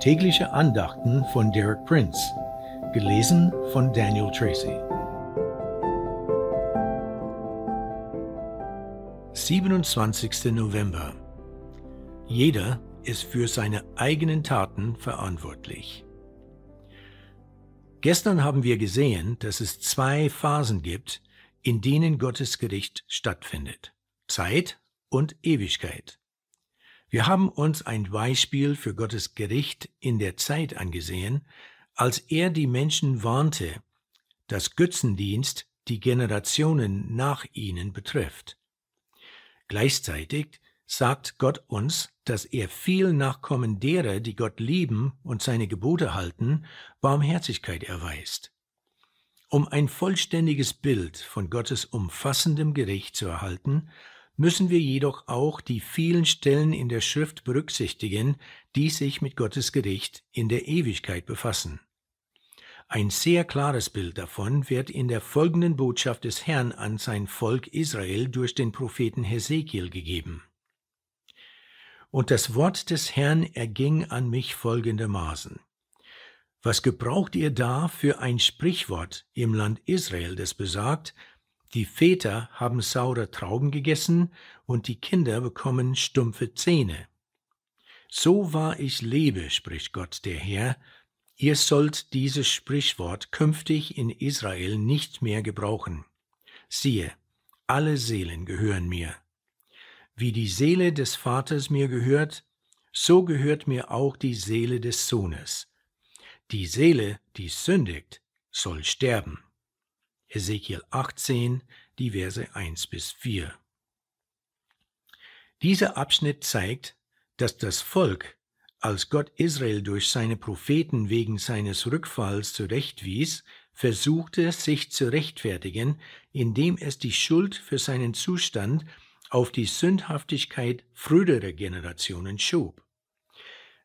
Tägliche Andachten von Derek Prince, gelesen von Daniel Tracy. 27. November. Jeder ist für seine eigenen Taten verantwortlich. Gestern haben wir gesehen, dass es zwei Phasen gibt, in denen Gottes Gericht stattfindet. Zeit und Ewigkeit. Wir haben uns ein Beispiel für Gottes Gericht in der Zeit angesehen, als er die Menschen warnte, dass Götzendienst die Generationen nach ihnen betrifft. Gleichzeitig sagt Gott uns, dass er viel Nachkommen derer, die Gott lieben und seine Gebote halten, Barmherzigkeit erweist. Um ein vollständiges Bild von Gottes umfassendem Gericht zu erhalten, müssen wir jedoch auch die vielen Stellen in der Schrift berücksichtigen, die sich mit Gottes Gericht in der Ewigkeit befassen. Ein sehr klares Bild davon wird in der folgenden Botschaft des Herrn an sein Volk Israel durch den Propheten Hesekiel gegeben. Und das Wort des Herrn erging an mich folgendermaßen. Was gebraucht ihr da für ein Sprichwort im Land Israel, das besagt, die Väter haben saure Trauben gegessen und die Kinder bekommen stumpfe Zähne. So wahr ich lebe, spricht Gott der Herr, ihr sollt dieses Sprichwort künftig in Israel nicht mehr gebrauchen. Siehe, alle Seelen gehören mir. Wie die Seele des Vaters mir gehört, so gehört mir auch die Seele des Sohnes. Die Seele, die sündigt, soll sterben. Ezekiel 18, die Verse 1 bis 4. Dieser Abschnitt zeigt, dass das Volk, als Gott Israel durch seine Propheten wegen seines Rückfalls zurechtwies, versuchte, sich zu rechtfertigen, indem es die Schuld für seinen Zustand auf die Sündhaftigkeit früherer Generationen schob.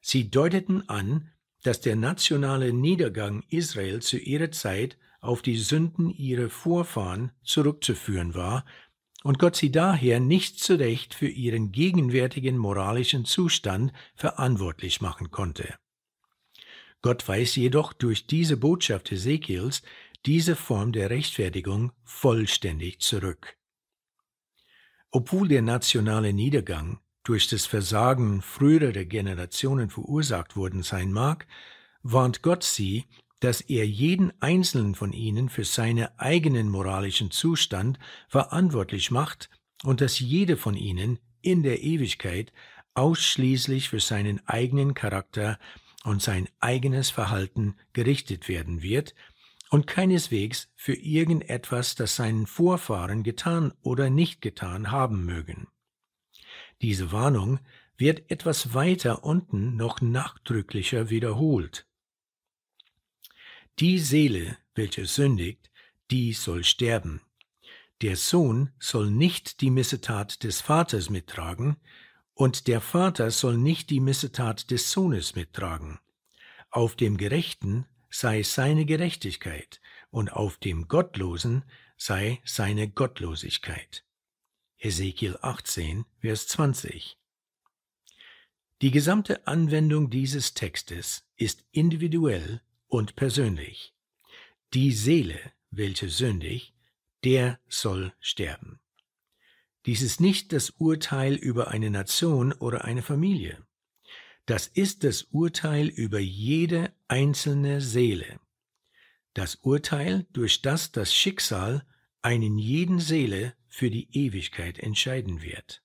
Sie deuteten an, dass der nationale Niedergang Israel zu ihrer Zeit auf die Sünden ihrer Vorfahren zurückzuführen war und Gott sie daher nicht zu Recht für ihren gegenwärtigen moralischen Zustand verantwortlich machen konnte. Gott weiß jedoch durch diese Botschaft Ezekiels diese Form der Rechtfertigung vollständig zurück. Obwohl der nationale Niedergang durch das Versagen früherer Generationen verursacht worden sein mag, warnt Gott sie, dass er jeden einzelnen von ihnen für seinen eigenen moralischen Zustand verantwortlich macht und dass jede von ihnen in der Ewigkeit ausschließlich für seinen eigenen Charakter und sein eigenes Verhalten gerichtet werden wird und keineswegs für irgendetwas, das seinen Vorfahren getan oder nicht getan haben mögen. Diese Warnung wird etwas weiter unten noch nachdrücklicher wiederholt. Die Seele, welche sündigt, die soll sterben. Der Sohn soll nicht die Missetat des Vaters mittragen, und der Vater soll nicht die Missetat des Sohnes mittragen. Auf dem Gerechten sei seine Gerechtigkeit, und auf dem Gottlosen sei seine Gottlosigkeit. Ezekiel 18, Vers 20. Die gesamte Anwendung dieses Textes ist individuell und persönlich. Die Seele, welche sündig, der soll sterben. Dies ist nicht das Urteil über eine Nation oder eine Familie. Das ist das Urteil über jede einzelne Seele. Das Urteil, durch das das Schicksal einen jeden Seele für die Ewigkeit entscheiden wird.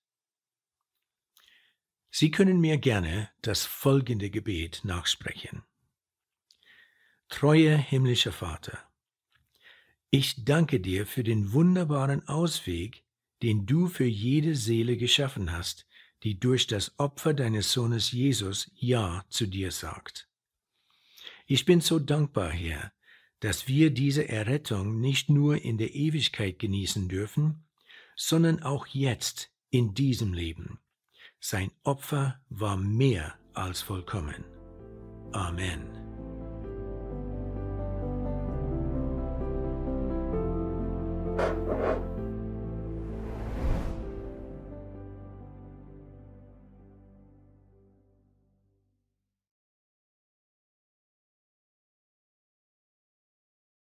Sie können mir gerne das folgende Gebet nachsprechen treue himmlische Vater, ich danke dir für den wunderbaren Ausweg, den du für jede Seele geschaffen hast, die durch das Opfer deines Sohnes Jesus Ja zu dir sagt. Ich bin so dankbar, Herr, dass wir diese Errettung nicht nur in der Ewigkeit genießen dürfen, sondern auch jetzt in diesem Leben. Sein Opfer war mehr als vollkommen. Amen.